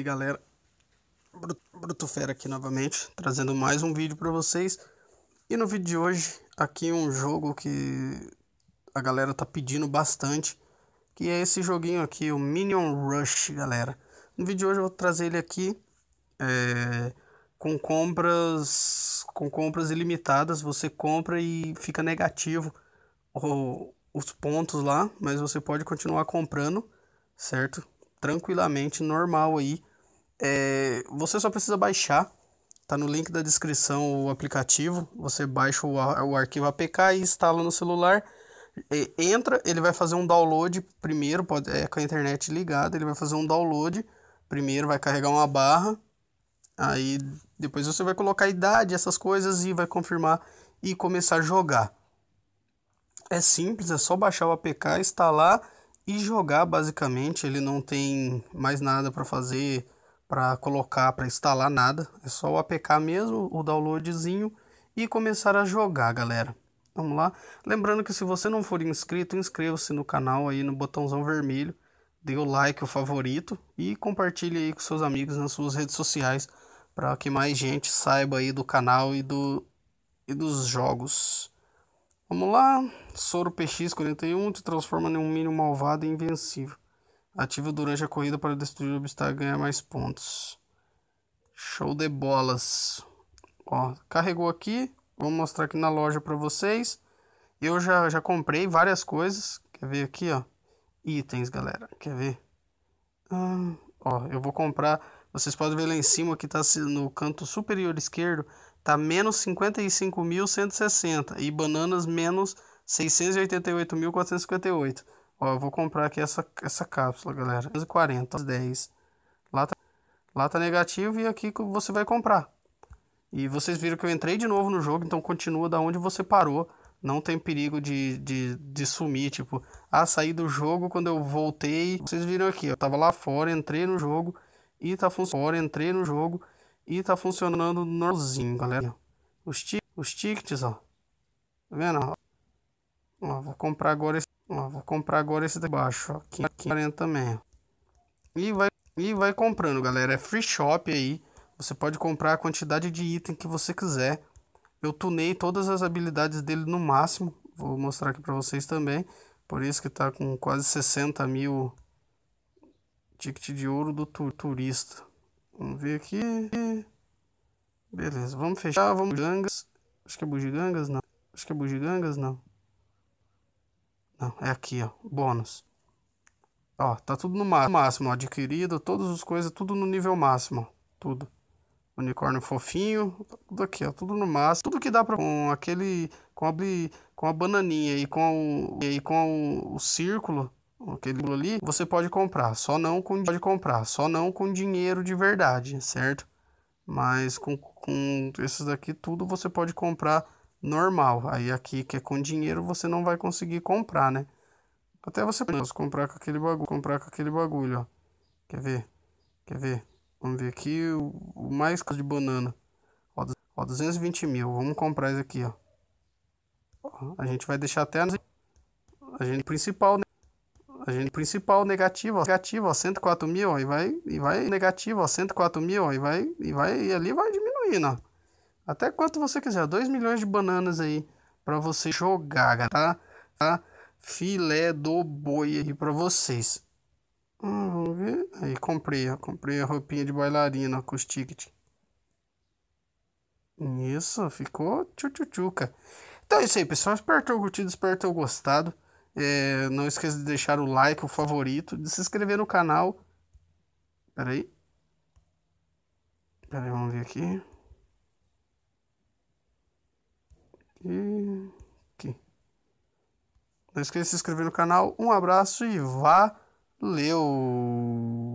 aí galera, Bruto Fera aqui novamente, trazendo mais um vídeo para vocês. E no vídeo de hoje, aqui um jogo que a galera tá pedindo bastante, que é esse joguinho aqui, o Minion Rush, galera. No vídeo de hoje eu vou trazer ele aqui é, com compras com compras ilimitadas, você compra e fica negativo os pontos lá, mas você pode continuar comprando, certo? Tranquilamente, normal aí. É, você só precisa baixar, tá no link da descrição o aplicativo, você baixa o, o arquivo APK e instala no celular, entra, ele vai fazer um download primeiro, pode, é, com a internet ligada, ele vai fazer um download, primeiro vai carregar uma barra, aí depois você vai colocar a idade, essas coisas e vai confirmar e começar a jogar. É simples, é só baixar o APK, instalar e jogar basicamente. Ele não tem mais nada para fazer, para colocar, para instalar nada. É só o APK mesmo, o downloadzinho e começar a jogar, galera. Vamos lá. Lembrando que se você não for inscrito, inscreva-se no canal aí no botãozão vermelho, dê o like, o favorito e compartilhe aí com seus amigos nas suas redes sociais para que mais gente saiba aí do canal e, do, e dos jogos. Vamos lá. Soro PX41 te transforma em um mínimo malvado e invencível. Ativo durante a corrida para destruir o obstáculo e ganhar mais pontos. Show de bolas. Ó, carregou aqui. Vou mostrar aqui na loja para vocês. Eu já, já comprei várias coisas. Quer ver aqui, ó. Itens, galera. Quer ver? Hum, ó, eu vou comprar... Vocês podem ver lá em cima que tá no canto superior esquerdo. Tá menos 55.160. E bananas menos 688.458. Ó, eu vou comprar aqui essa, essa cápsula, galera. 40, 10. Lá tá, lá tá negativo e aqui você vai comprar. E vocês viram que eu entrei de novo no jogo, então continua da onde você parou. Não tem perigo de, de, de sumir, tipo, ah, saí do jogo quando eu voltei. Vocês viram aqui, eu tava lá fora, entrei no jogo e tá funcionando. Entrei no jogo e tá funcionando normalzinho, galera. Os, os tickets, ó. Tá vendo? Ó, vou comprar agora esse. Ó, vou comprar agora esse daqui aqui aqui, 40 também. E vai, e vai comprando, galera. É free shop aí. Você pode comprar a quantidade de item que você quiser. Eu tunei todas as habilidades dele no máximo. Vou mostrar aqui pra vocês também. Por isso que tá com quase 60 mil ticket de ouro do turista. Vamos ver aqui. Beleza, vamos fechar. Vamos Gangas. Acho que é bugigangas, não. Acho que é bugigangas, não. Não, é aqui, ó. Bônus. Ó, tá tudo no máximo, ó, adquirido, todas as coisas, tudo no nível máximo, tudo. Unicórnio fofinho, tudo aqui, ó, tudo no máximo. Tudo que dá pra... com aquele... com a, com a bananinha e com, o, e com o, o círculo, aquele ali, você pode comprar, só não com... pode comprar, só não com dinheiro de verdade, certo? Mas com, com esses daqui, tudo você pode comprar normal. Aí aqui que é com dinheiro você não vai conseguir comprar, né? Até você pode comprar com aquele bagulho, comprar com aquele bagulho, ó. Quer ver? Quer ver? Vamos ver aqui o, mais caso de banana. Ó, ó, 220 mil. Vamos comprar isso aqui, ó. ó. A gente vai deixar até a, a gente principal, né? A gente principal negativo, ó, negativo, ó, 104 mil, ó, e vai, e vai negativo, ó, 104 mil, ó, e vai, e vai, e ali vai diminuindo, ó. Até quanto você quiser, 2 milhões de bananas aí para você jogar, tá? tá? Filé do boi aí para vocês. Hum, vamos ver. Aí, comprei, ó. Comprei a roupinha de bailarina com os tickets. Isso, ficou tchutchuca. Então é isso aí, pessoal. Espero ter curtido, espero ter gostado. É, não esqueça de deixar o like, o favorito, de se inscrever no canal. Pera aí. Pera aí, vamos ver aqui. Não esqueça de se inscrever no canal. Um abraço e valeu!